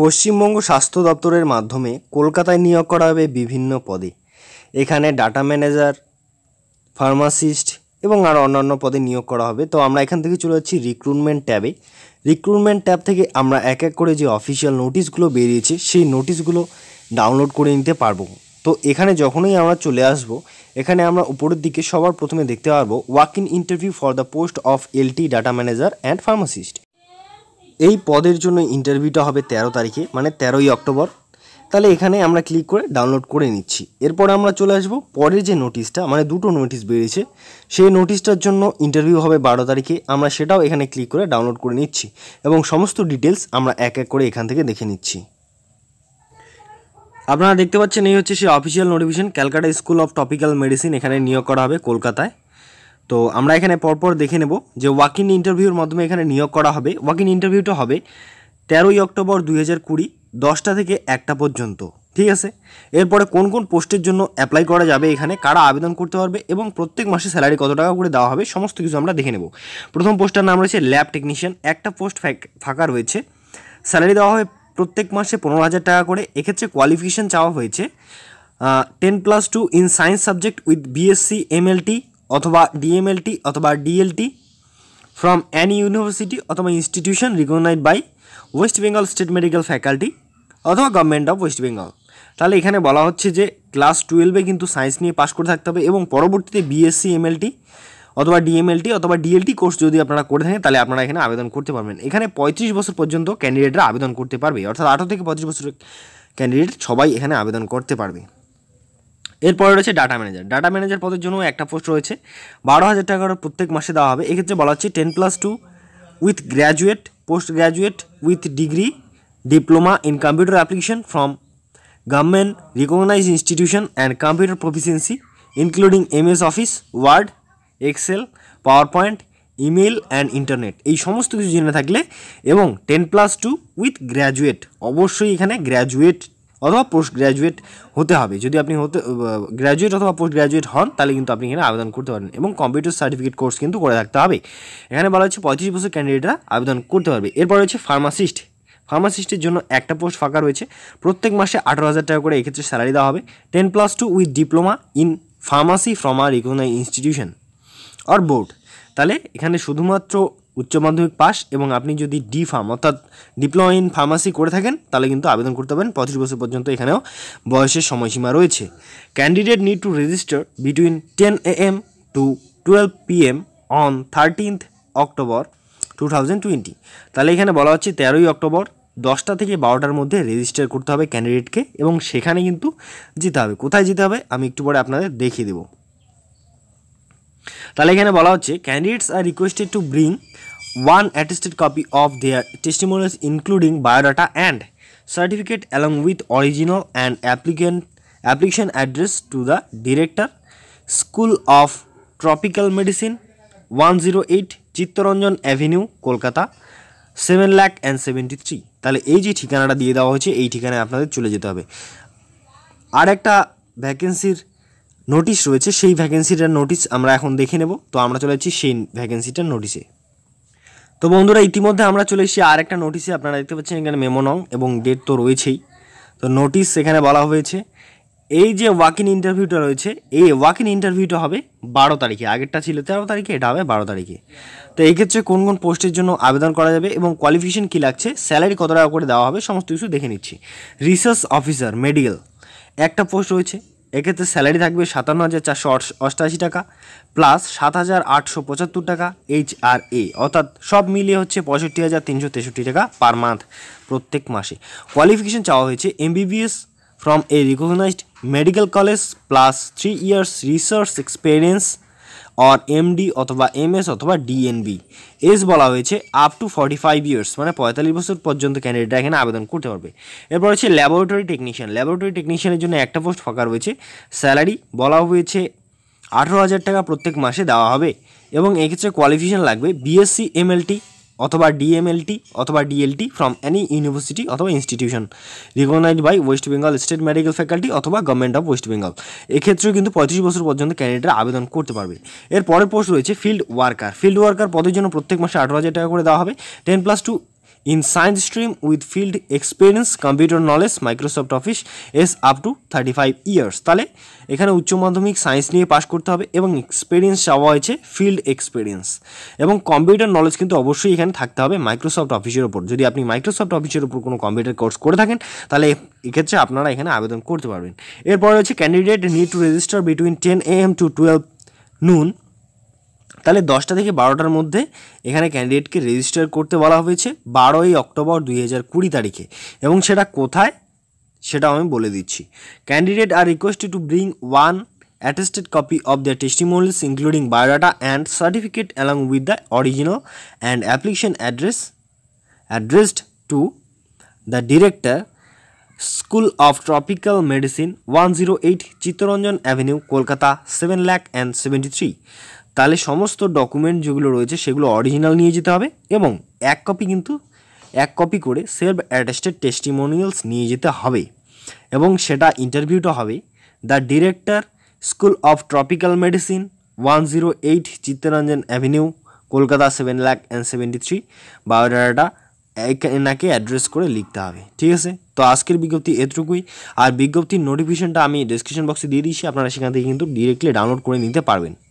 পশ্চিমবঙ্গ স্বাস্থ্য দপ্তরের মাধ্যমে কলকাতায় নিয়োগ করা হবে বিভিন্ন পদে এখানে ডাটা ম্যানেজার ফার্মাসিস্ট এবং আরও অন্যান্য পদে নিয়োগ করা হবে তো আমরা এখান থেকে চলে যাচ্ছি রিক্রুটমেন্ট ট্যাবে রিক্রুটমেন্ট ট্যাব থেকে আমরা এক এক করে যে অফিসিয়াল নোটিশগুলো বেরিয়েছে সেই নোটিশগুলো ডাউনলোড করে নিতে পারবো তো এখানে যখনই আমরা চলে আসব এখানে আমরা উপরের দিকে সবার প্রথমে দেখতে পারবো walk in interview for the post of LT data manager and pharmacist এই পদের জন্য ইন্টারভিউটা হবে ১৩ তারিখে মানে তেরোই অক্টোবর তাহলে এখানে আমরা ক্লিক করে ডাউনলোড করে নিচ্ছি এরপর আমরা চলে আসব পরের যে নোটিশটা মানে দুটো নোটিশ বেরিয়েছে সেই নোটিশটার জন্য ইন্টারভিউ হবে বারো তারিখে আমরা সেটাও এখানে ক্লিক করে ডাউনলোড করে নিচ্ছি এবং সমস্ত ডিটেলস আমরা এক এক করে এখান থেকে দেখে নিচ্ছি আপনারা দেখতে পাচ্ছেন এই হচ্ছে সেই official notification Calcutta school of tropical medicine এখানে নিয়োগ করা হবে কলকাতায় তো আমরা এখানে পরপর দেখে নেব যে ওয়াক ইন ইন্টারভিউর মাধ্যমে এখানে নিয়োগ করা হবে ওয়াক ইন ইন্টারভিউটা হবে তেরোই অক্টোবর দুই হাজার কুড়ি দশটা থেকে একটা পর্যন্ত ঠিক আছে এরপরে কোন কোন পোস্টের জন্য অ্যাপ্লাই করা যাবে এখানে কারা আবেদন করতে পারবে এবং প্রত্যেক মাসে স্যালারি কত টাকা করে দেওয়া হবে সমস্ত কিছু আমরা দেখে নেব প্রথম পোস্টের নাম রয়েছে ল্যাব টেকনিশিয়ান একটা পোস্ট ফাঁকা রয়েছে স্যালারি দেওয়া হবে প্রত্যেক মাসে পনেরো হাজার টাকা করে এক্ষেত্রে কোয়ালিফিকেশান চাওয়া হয়েছে ten plus two in science subject with BSc MLT অথবা ডিএমএলটি অথবা ডিএলটি ফ্রম অ্যানি ইউনিভার্সিটি অথবা institution recognised by West Bengal state medical faculty অথবা গভর্নমেন্ট অফ ওয়েস্ট বেঙ্গল তাহলে এখানে বলা হচ্ছে যে ক্লাস টুয়েলভে কিন্তু সায়েন্স নিয়ে পাশ করে থাকতে হবে এবং পরবর্তীতে বিএসসি এমএলটি অথবা ডিএমএলটি অথবা ডিএলটি কোর্স যদি আপনারা করে থাকেন তাহলে আপনারা এখানে আবেদন করতে পারবেন এখানে পঁয়ত্রিশ বছর পর্যন্ত ক্যান্ডিডেটরা আবেদন করতে পারবে অর্থাৎ আঠারো থেকে পঁয়ত্রিশ বছর ক্যান্ডিডেট সবাই এখানে আবেদন করতে পারবে এরপরে রয়েছে ডাটা ম্যানেজার ডাটা ম্যানেজার পদের জন্য একটা পোস্ট রয়েছে বারো হাজার টাকা প্রত্যেক মাসে দেওয়া হবে এক্ষেত্রে বলা হচ্ছে ten plus two with graduate post graduate with degree diploma in computer application from government recognise institution and computer proficiency including MS office word excel power point email and internet এই সমস্ত কিছু জেনে থাকলে এবং ten plus two with graduate অবশ্যই এখানে graduate অথবা post graduate হতে হবে যদি আপনি হতে গ্র্যাজুয়েট অথবা পোস্ট গ্র্যাজুয়েট হন তাহলে কিন্তু আপনি এখানে আবেদন করতে পারেন এবং কম্পিউটার সার্টিফিকেট কোর্স কিন্তু করে থাকতে হবে এখানে বলা হচ্ছে পঁয়ত্রিশ বছর ক্যান্ডিডেটরা আবেদন করতে পারবে এরপর হচ্ছে ফার্মাসিস্ট ফার্মাসিস্টের জন্য একটা পোস্ট ফাঁকা রয়েছে প্রত্যেক মাসে আঠারো হাজার টাকা করে এক্ষেত্রে স্যালারি দেওয়া হবে ten plus two with diploma in pharmacy from আর রিকগনাইজ ইনস্টিটিউশন অর বোর্ড তাহলে এখানে শুধুমাত্র উচ্চ মাধ্যমিক পাস এবং আপনি যদি ডি ফার্ম অর্থাৎ ডিপ্লোমা ইন ফার্মাসি করে থাকেন তাহলে কিন্তু আবেদন করতে পারেন পঁচিশ বছর পর্যন্ত এখানেও বয়সের সময়সীমা রয়েছে candidate need to register between ten A M to twelve P M on thirteenth October two thousand twenty তাহলে এখানে বলা হচ্ছে তেরোই অক্টোবর দশটা থেকে বারোটার মধ্যে রেজিস্টার করতে হবে ক্যান্ডিডেটকে এবং সেখানে কিন্তু যেতে হবে কোথায় যেতে হবে আমি একটু পরে আপনাদের দেখিয়ে দেবো তাহলে এখানে বলা হচ্ছে candidates are requested to bring one attested copy of their testimonials including biodata and certificate along with original and applicant application address to the director school of tropical medicine 108 Chittaranjan avenue Kolkata seven lakh and seventy three তাহলে এই যে ঠিকানাটা দিয়ে দেওয়া হয়েছে এই ঠিকানায় আপনাদের চলে যেতে হবে আর একটা ভ্যাকেন্সির নোটিশ রয়েছে সেই ভ্যাকেন্সিটার নোটিশ আমরা এখন দেখে নেব তো আমরা চলে যাচ্ছি সেই ভ্যাকেন্সিটার নোটিশে তো বন্ধুরা ইতিমধ্যে আমরা চলে এসেছি আর একটা নোটিশে আপনারা দেখতে পাচ্ছেন এখানে মেমো নং এবং ডেট তো রয়েছেই তো নোটিশ সেখানে বলা হয়েছে এই যে ওয়াক ইন ইন্টারভিউটা রয়েছে এই ওয়াক ইন ইন্টারভিউটা হবে বারো তারিখে আগেরটা ছিল তেরো তারিখে এটা হবে বারো তারিখে তো এই ক্ষেত্রে কোন কোন পোস্টের জন্য আবেদন করা যাবে এবং কোয়ালিফিকেশন কী লাগছে স্যালারি কত টাকা করে দেওয়া হবে সমস্ত কিছু দেখে নিচ্ছি রিসার্চ অফিসার মেডিকেল একটা পোস্ট রয়েছে এক্ষেত্রে স্যালারি থাকবে সাতান্ন হাজার চারশো অষ্টাশি টাকা প্লাস সাত হাজার আটশো পঁচাত্তর টাকা এইচ আর এ অর্থাৎ সব মিলিয়ে হচ্ছে পঁয়ষট্টি হাজার তিনশো তেষট্টি টাকা পার মান্থ প্রত্যেক মাসে কোয়ালিফিকেশন চাওয়া হয়েছে MBBS from a recognised medical college plus three years research experience or MD অথবা এমএস অথবা ডিএনবি এস বলা হয়েছে up to forty five years মানে পঁয়তাল্লিশ বছর পর্যন্ত ক্যান্ডিডেটরা এখানে আবেদন করতে পারবে এরপর হচ্ছে ল্যাবরেটরি টেকনিশিয়ান ল্যাবরেটরি টেকনিশিয়ানের জন্য একটা পোস্ট ফাঁকা রয়েছে স্যালারি বলা হয়েছে আঠেরো হাজার টাকা প্রত্যেক মাসে দেওয়া হবে এবং এক্ষেত্রে কোয়ালিফিকেশান লাগবে বিএসসি এমএলটি অথবা ডিএমএলটি অথবা ডিএলটি ফ্রম এনি ইউনিভার্সিটি অথবা institution recognised by West Bengal state medical faculty অথবা গভর্নমেন্ট অফ ওয়েস্ট বেঙ্গল এক্ষেত্রেও কিন্তু পঁয়ত্রিশ বছর পর্যন্ত ক্যান্ডিডেটরা আবেদন করতে পারবে এর পরের পোস্ট রয়েছে ফিল্ড ওয়ার্কার ফিল্ড ওয়ার্কার পদের জন্য প্রত্যেক মাসে আঠারো হাজার টাকা করে দেওয়া হবে ten plus two in science stream with field experience computer knowledge Microsoft office is up to 35 years তাহলে এখানে উচ্চ মাধ্যমিক সায়েন্স নিয়ে পাশ করতে হবে এবং এক্সপিরিয়েন্স চাওয়া হয়েছে ফিল্ড এক্সপিরিয়েন্স এবং কম্পিউটার নলেজ কিন্তু অবশ্যই এখানে থাকতে হবে মাইক্রোসফট অফিসের ওপর যদি আপনি মাইক্রোসফট অফিসের উপর কোনো কম্পিউটার কোর্স করে থাকেন তাহলে এক্ষেত্রে আপনারা এখানে আবেদন করতে পারবেন এরপরে হচ্ছে candidate need to register between ten A M to twelve noon তাহলে দশটা থেকে বারোটার মধ্যে এখানে ক্যান্ডিডেটকে রেজিস্টার করতে বলা হয়েছে বারোই অক্টোবর দুই তারিখে এবং সেটা কোথায় সেটাও আমি বলে দিচ্ছি candidate are requested to bring one attested copy of the testimonials including biodata and certificate along with the original and application address addressed to the director school of tropical medicine one zero eight Chittaranjan avenue Kolkata seven lakh and seventy three তাহলে সমস্ত document যেগুলো রয়েছে সেগুলো original নিয়ে যেতে হবে এবং এক কপি কিন্তু এক কপি করে সেলফ অ্যাটেস্টেড টেস্টিমোনিয়ালস নিয়ে যেতে হবে এবং সেটা ইন্টারভিউটা হবে the director school of tropical medicine one zero eight Chittaranjan avenue Kolkata seven lakh and seventy three biodata এনাকে অ্যাড্রেস করে লিখতে হবে ঠিক আছে তো আজকের বিজ্ঞপ্তি এতটুকুই আর বিজ্ঞপ্তির নোটিফিকেশনটা আমি ডিসক্রিপশন বক্সে দিয়ে দিয়েছি আপনারা সেখান থেকে কিন্তু ডিরেক্টলি ডাউনলোড করে নিতে পারবেন